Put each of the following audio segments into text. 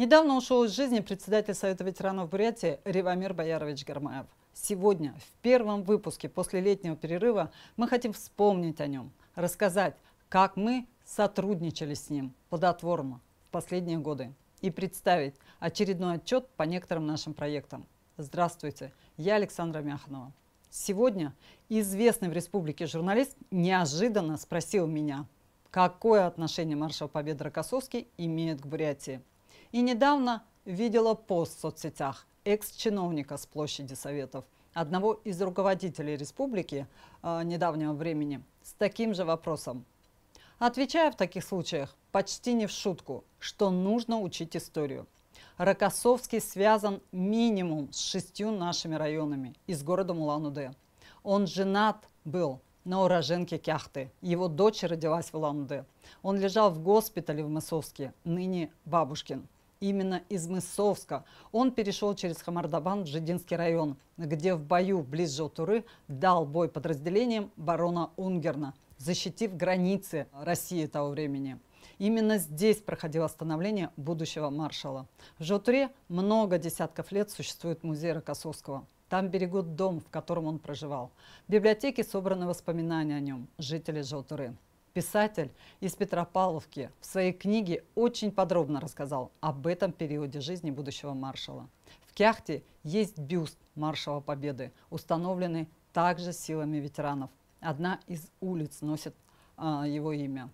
Недавно ушел из жизни председатель Совета ветеранов Бурятии Ревамир Боярович Гармаев. Сегодня, в первом выпуске после летнего перерыва, мы хотим вспомнить о нем, рассказать, как мы сотрудничали с ним плодотворно в последние годы и представить очередной отчет по некоторым нашим проектам. Здравствуйте, я Александра Мяхнова. Сегодня известный в республике журналист неожиданно спросил меня, какое отношение маршал Победы Рокоссовский имеет к Бурятии – и недавно видела пост в соцсетях экс-чиновника с площади Советов, одного из руководителей республики э, недавнего времени, с таким же вопросом. Отвечая в таких случаях почти не в шутку, что нужно учить историю. Рокоссовский связан минимум с шестью нашими районами и с городом Улан-Удэ. Он женат был на уроженке Кяхты. Его дочь родилась в Улан-Удэ. Он лежал в госпитале в Мысовске, ныне Бабушкин именно из Мысовска. Он перешел через Хамардабан в Жидинский район, где в бою близ Желтуры дал бой подразделениям барона Унгерна, защитив границы России того времени. Именно здесь проходило становление будущего маршала. В Желтуре много десятков лет существует музей Рокоссовского. Там берегут дом, в котором он проживал. В библиотеке собраны воспоминания о нем, жители Желтуры. Писатель из Петропавловки в своей книге очень подробно рассказал об этом периоде жизни будущего маршала. В Кяхте есть бюст маршала Победы, установленный также силами ветеранов. Одна из улиц носит а, его имя.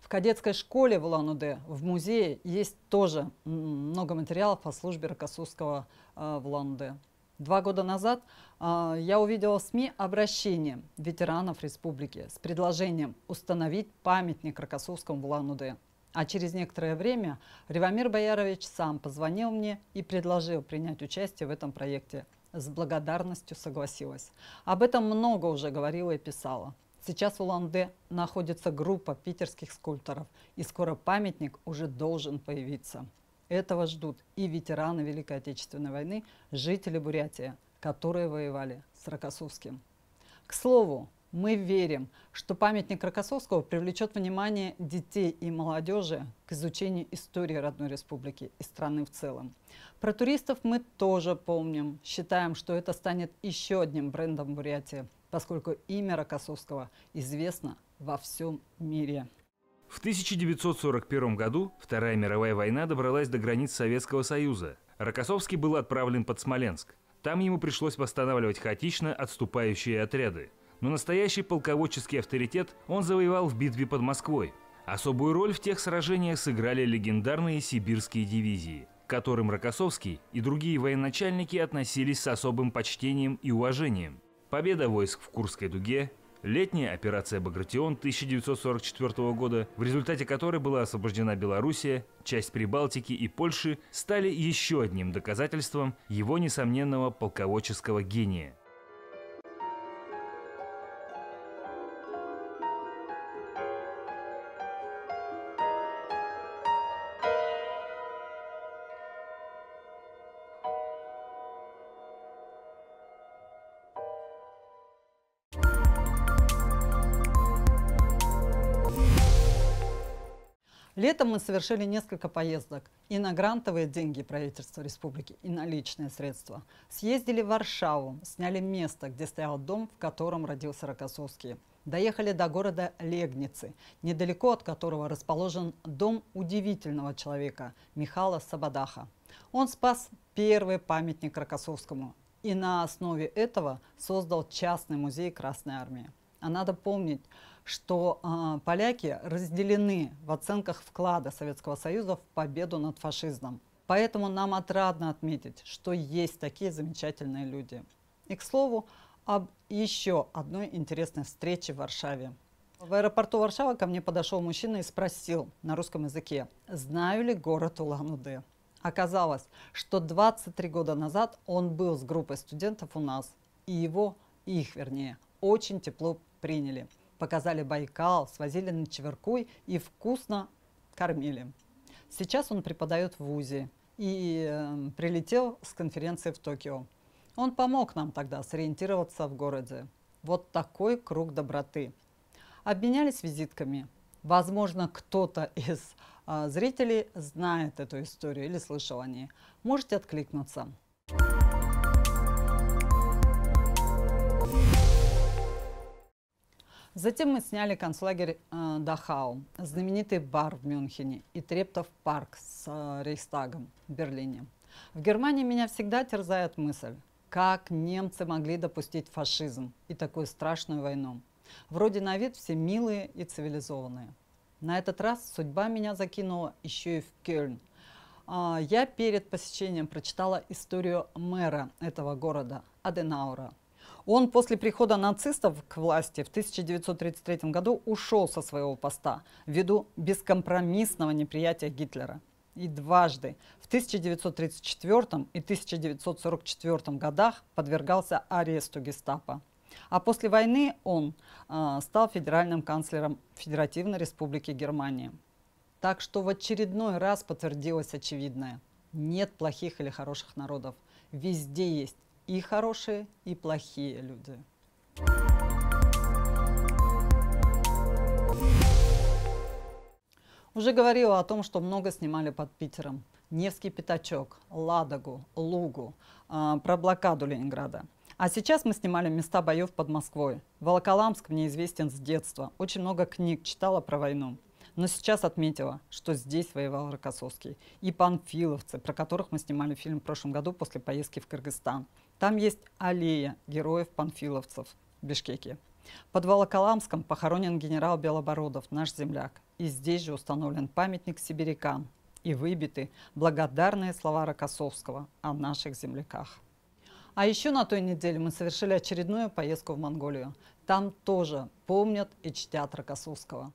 В кадетской школе в Улан-Удэ, в музее, есть тоже много материалов о службе Рокоссовского а, в Улан-Удэ. Два года назад э, я увидела в СМИ обращение ветеранов республики с предложением установить памятник Рокоссовскому в Лан-Удэ. А через некоторое время Ревамир Боярович сам позвонил мне и предложил принять участие в этом проекте. С благодарностью согласилась. Об этом много уже говорила и писала. Сейчас в улан находится группа питерских скульпторов, и скоро памятник уже должен появиться. Этого ждут и ветераны Великой Отечественной войны, жители Бурятии, которые воевали с Рокоссовским. К слову, мы верим, что памятник Рокоссовского привлечет внимание детей и молодежи к изучению истории родной республики и страны в целом. Про туристов мы тоже помним. Считаем, что это станет еще одним брендом Бурятии, поскольку имя Рокоссовского известно во всем мире. В 1941 году Вторая мировая война добралась до границ Советского Союза. Рокоссовский был отправлен под Смоленск. Там ему пришлось восстанавливать хаотично отступающие отряды. Но настоящий полководческий авторитет он завоевал в битве под Москвой. Особую роль в тех сражениях сыграли легендарные сибирские дивизии, к которым Рокоссовский и другие военачальники относились с особым почтением и уважением. Победа войск в Курской дуге Летняя операция «Багратион» 1944 года, в результате которой была освобождена Белоруссия, часть Прибалтики и Польши, стали еще одним доказательством его несомненного полководческого гения. Летом мы совершили несколько поездок и на грантовые деньги правительства республики, и на личные средства. Съездили в Варшаву, сняли место, где стоял дом, в котором родился Рокоссовский. Доехали до города Легницы, недалеко от которого расположен дом удивительного человека Михала Сабадаха. Он спас первый памятник Рокоссовскому и на основе этого создал частный музей Красной Армии. А надо помнить, что э, поляки разделены в оценках вклада Советского Союза в победу над фашизмом. Поэтому нам отрадно отметить, что есть такие замечательные люди. И, к слову, об еще одной интересной встрече в Варшаве. В аэропорту Варшава ко мне подошел мужчина и спросил на русском языке, знаю ли город Улан-Удэ. Оказалось, что 23 года назад он был с группой студентов у нас, и его, их вернее, очень тепло приняли показали Байкал, свозили на Чеверкуй и вкусно кормили. Сейчас он преподает в ВУЗе и эм, прилетел с конференции в Токио. Он помог нам тогда сориентироваться в городе. Вот такой круг доброты. Обменялись визитками. Возможно, кто-то из э, зрителей знает эту историю или слышал о ней. Можете откликнуться. Затем мы сняли концлагерь э, Дахау, знаменитый бар в Мюнхене и Трептов парк с э, Рейхстагом в Берлине. В Германии меня всегда терзает мысль, как немцы могли допустить фашизм и такую страшную войну. Вроде на вид все милые и цивилизованные. На этот раз судьба меня закинула еще и в Кёльн. А, я перед посещением прочитала историю мэра этого города, Аденаура, он после прихода нацистов к власти в 1933 году ушел со своего поста ввиду бескомпромиссного неприятия Гитлера. И дважды в 1934 и 1944 годах подвергался аресту гестапо. А после войны он э, стал федеральным канцлером Федеративной Республики Германии. Так что в очередной раз подтвердилось очевидное. Нет плохих или хороших народов. Везде есть и хорошие, и плохие люди. Уже говорила о том, что много снимали под Питером. Невский пятачок, Ладогу, Лугу, э, про блокаду Ленинграда. А сейчас мы снимали места боев под Москвой. Волоколамск мне известен с детства. Очень много книг читала про войну. Но сейчас отметила, что здесь воевал Рокоссовский. И панфиловцы, про которых мы снимали фильм в прошлом году после поездки в Кыргызстан. Там есть аллея героев-панфиловцев в Бишкеке. Под Волоколамском похоронен генерал Белобородов, наш земляк. И здесь же установлен памятник сибирякам и выбиты благодарные слова Рокоссовского о наших земляках. А еще на той неделе мы совершили очередную поездку в Монголию. Там тоже помнят и чтят Рокоссовского.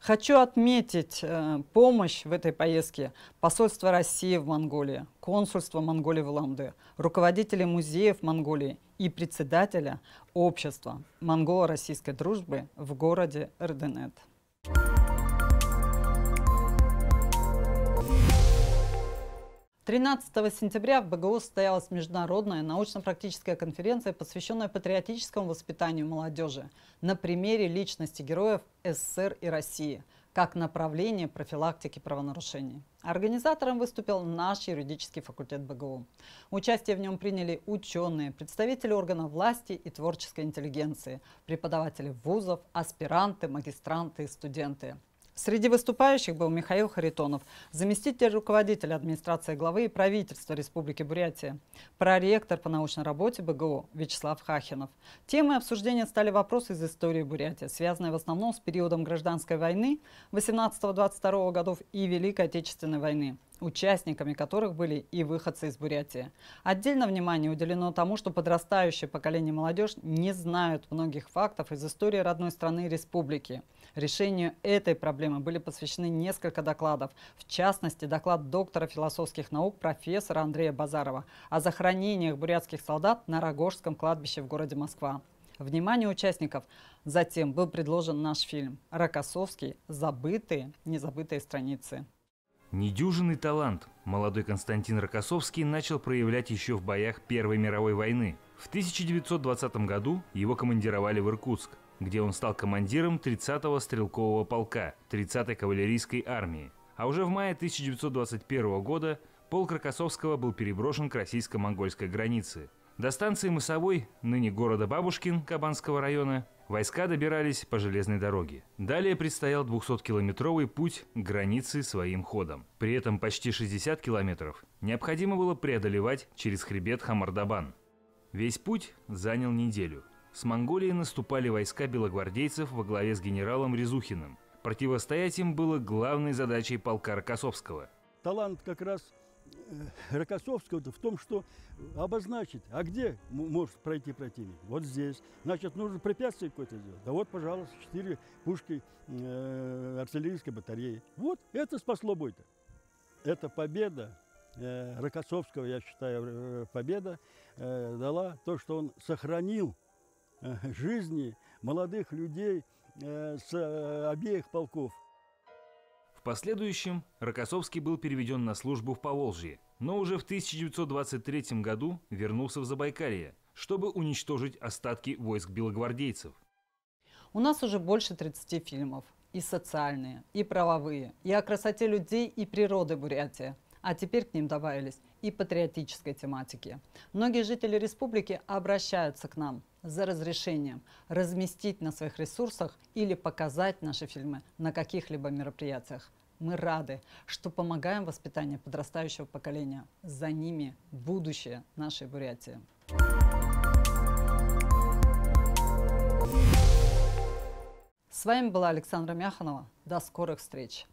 Хочу отметить э, помощь в этой поездке посольства России в Монголии, консульства Монголии в Улан-Удэ, руководителей музеев Монголии и председателя общества монголо-российской дружбы в городе Эрденет. Thank you. 13 сентября в БГУ состоялась международная научно-практическая конференция, посвященная патриотическому воспитанию молодежи на примере личности героев СССР и России как направление профилактики правонарушений. Организатором выступил наш юридический факультет БГУ. Участие в нем приняли ученые, представители органов власти и творческой интеллигенции, преподаватели вузов, аспиранты, магистранты и студенты – Среди выступающих был Михаил Харитонов, заместитель руководителя администрации главы и правительства Республики Бурятия, проректор по научной работе БГУ Вячеслав Хахинов. Темой обсуждения стали вопросы из истории Бурятии, связанные в основном с периодом гражданской войны 18-22 годов и Великой Отечественной войны участниками которых были и выходцы из Бурятии. Отдельно внимание уделено тому, что подрастающее поколение молодежь не знают многих фактов из истории родной страны и республики. Решению этой проблемы были посвящены несколько докладов, в частности, доклад доктора философских наук профессора Андрея Базарова о захоронениях бурятских солдат на Рогожском кладбище в городе Москва. Внимание участников. Затем был предложен наш фильм «Рокоссовский. Забытые, незабытые страницы». Недюжинный талант молодой Константин Рокоссовский начал проявлять еще в боях Первой мировой войны. В 1920 году его командировали в Иркутск, где он стал командиром 30-го стрелкового полка 30-й кавалерийской армии. А уже в мае 1921 года полк Рокоссовского был переброшен к российско-монгольской границе. До станции Мысовой, ныне города Бабушкин Кабанского района, войска добирались по железной дороге. Далее предстоял 200-километровый путь к границе своим ходом. При этом почти 60 километров необходимо было преодолевать через хребет Хамардабан. Весь путь занял неделю. С Монголии наступали войска белогвардейцев во главе с генералом Резухиным. Противостоять им было главной задачей полка Рокоссовского. Талант как раз э, Рокоссовского в том, что обозначить, а где может пройти противник? Вот здесь. Значит, нужно препятствие какое-то сделать. Да вот, пожалуйста, четыре пушки э, артиллерийской батареи. Вот, это спасло бой-то. Это победа э, Рокоссовского, я считаю, победа дала то, что он сохранил Э, жизни молодых людей э, с э, обеих полков. В последующем Рокоссовский был переведен на службу в Поволжье, но уже в 1923 году вернулся в Забайкалье, чтобы уничтожить остатки войск белогвардейцев. У нас уже больше 30 фильмов. И социальные, и правовые, и о красоте людей и природы Бурятии. А теперь к ним добавились и патриотической тематики. Многие жители республики обращаются к нам – за разрешением разместить на своих ресурсах или показать наши фильмы на каких-либо мероприятиях. Мы рады, что помогаем воспитанию подрастающего поколения. За ними будущее нашей Бурятии. С вами была Александра Мяханова. До скорых встреч!